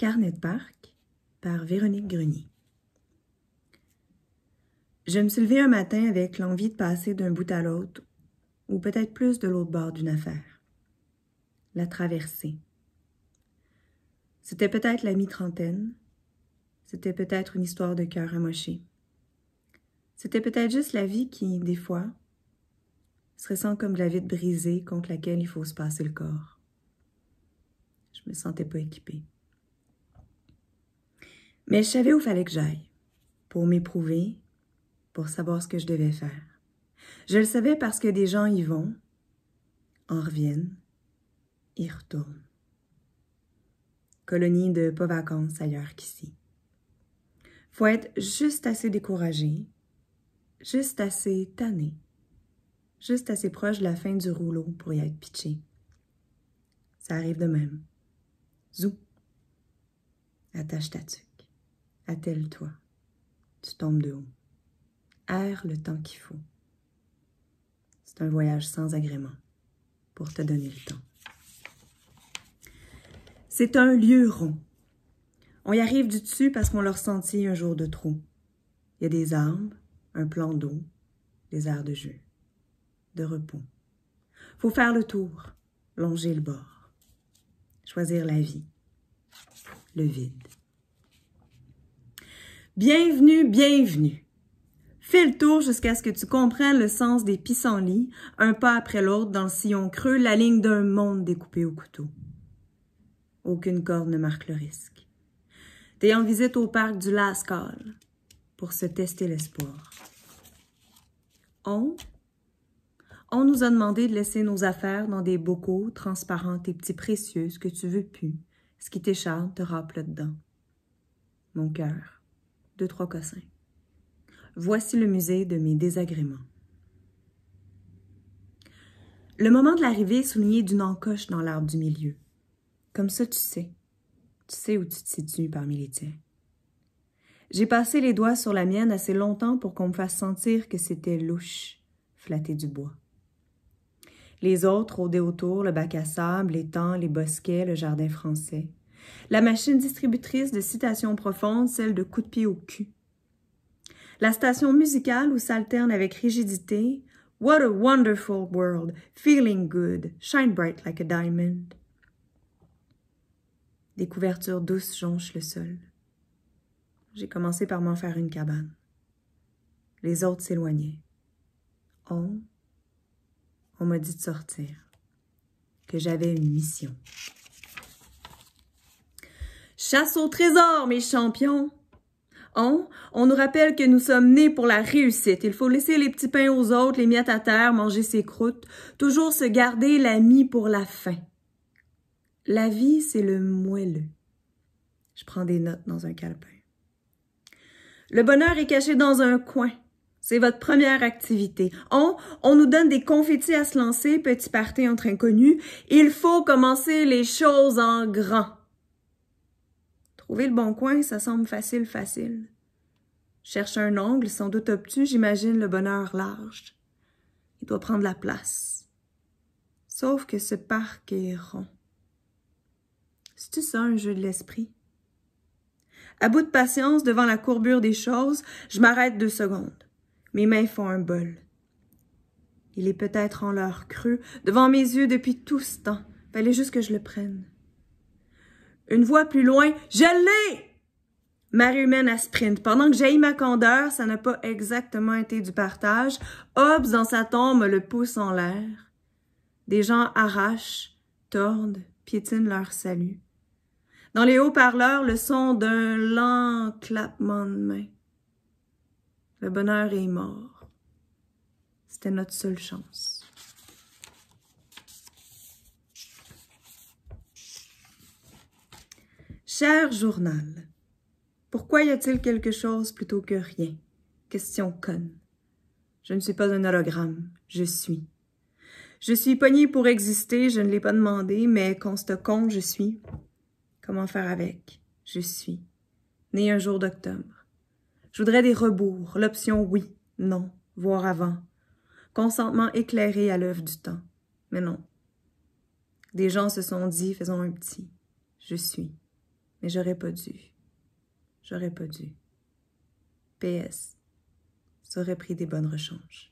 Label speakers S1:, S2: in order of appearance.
S1: Carnet de parc par Véronique Grenier. Je me suis levée un matin avec l'envie de passer d'un bout à l'autre, ou peut-être plus de l'autre bord d'une affaire. La traversée. C'était peut-être la mi-trentaine. C'était peut-être une histoire de cœur amoché. C'était peut-être juste la vie qui, des fois, se ressent comme la vide brisée contre laquelle il faut se passer le corps. Je me sentais pas équipée. Mais je savais où fallait que j'aille, pour m'éprouver, pour savoir ce que je devais faire. Je le savais parce que des gens y vont, en reviennent, y retournent. Colonie de pas vacances ailleurs qu'ici. Faut être juste assez découragé, juste assez tanné, juste assez proche de la fin du rouleau pour y être pitché. Ça arrive de même. Zou. Attache ta attelle-toi. Tu tombes de haut. Erre le temps qu'il faut. C'est un voyage sans agrément pour te donner le temps. C'est un lieu rond. On y arrive du dessus parce qu'on l'a ressenti un jour de trop. Il y a des arbres, un plan d'eau, des aires de jeu, de repos. Faut faire le tour, longer le bord, choisir la vie, le vide. Bienvenue, bienvenue. Fais le tour jusqu'à ce que tu comprennes le sens des pissenlits, un pas après l'autre dans le sillon creux, la ligne d'un monde découpé au couteau. Aucune corde ne marque le risque. T'es en visite au parc du Lascaux pour se tester l'espoir. On, on nous a demandé de laisser nos affaires dans des bocaux transparents et petits précieux, ce que tu veux plus, ce qui t'échappe, te rappe dedans. Mon cœur, trois cossins. Voici le musée de mes désagréments. Le moment de l'arrivée est souligné d'une encoche dans l'arbre du milieu. Comme ça, tu sais. Tu sais où tu te situes parmi les tiens. J'ai passé les doigts sur la mienne assez longtemps pour qu'on me fasse sentir que c'était louche, flattée du bois. Les autres rôdaient autour le bac à sable, les temps, les bosquets, le jardin français. La machine distributrice de citations profondes, celle de coups de pied au cul. La station musicale où s'alterne avec rigidité What a wonderful world, feeling good, shine bright like a diamond. Des couvertures douces jonchent le sol. J'ai commencé par m'en faire une cabane. Les autres s'éloignaient. On, oh, on m'a dit de sortir, que j'avais une mission. Chasse au trésor, mes champions! On, on nous rappelle que nous sommes nés pour la réussite. Il faut laisser les petits pains aux autres, les miettes à terre, manger ses croûtes, toujours se garder l'ami pour la fin. La vie, c'est le moelleux. Je prends des notes dans un calepin. Le bonheur est caché dans un coin. C'est votre première activité. On, on nous donne des confettis à se lancer, petit party entre inconnus. Il faut commencer les choses en grand. Trouver le bon coin, ça semble facile, facile. cherche un ongle, sans doute obtus, j'imagine le bonheur large. Il doit prendre la place. Sauf que ce parc est rond. C'est-tu ça un jeu de l'esprit? À bout de patience, devant la courbure des choses, je m'arrête deux secondes. Mes mains font un bol. Il est peut-être en leur crue, devant mes yeux depuis tout ce temps. Fallait juste que je le prenne. Une voix plus loin, je l'ai! » humaine à sprint. Pendant que j'ai ma candeur, ça n'a pas exactement été du partage. Hobbes dans sa tombe le pouce en l'air. Des gens arrachent, tordent, piétinent leur salut. Dans les hauts parleurs le son d'un lent clapement de main. Le bonheur est mort. C'était notre seule chance. Cher journal, pourquoi y a-t-il quelque chose plutôt que rien? Question conne. Je ne suis pas un hologramme, je suis. Je suis poignée pour exister, je ne l'ai pas demandé, mais constat compte, je suis. Comment faire avec? Je suis. Né un jour d'octobre. Je voudrais des rebours, l'option oui, non, voire avant. Consentement éclairé à l'œuvre du temps. Mais non. Des gens se sont dit, faisons un petit. Je suis. Mais j'aurais pas dû. J'aurais pas dû. PS. Ça pris des bonnes rechanges.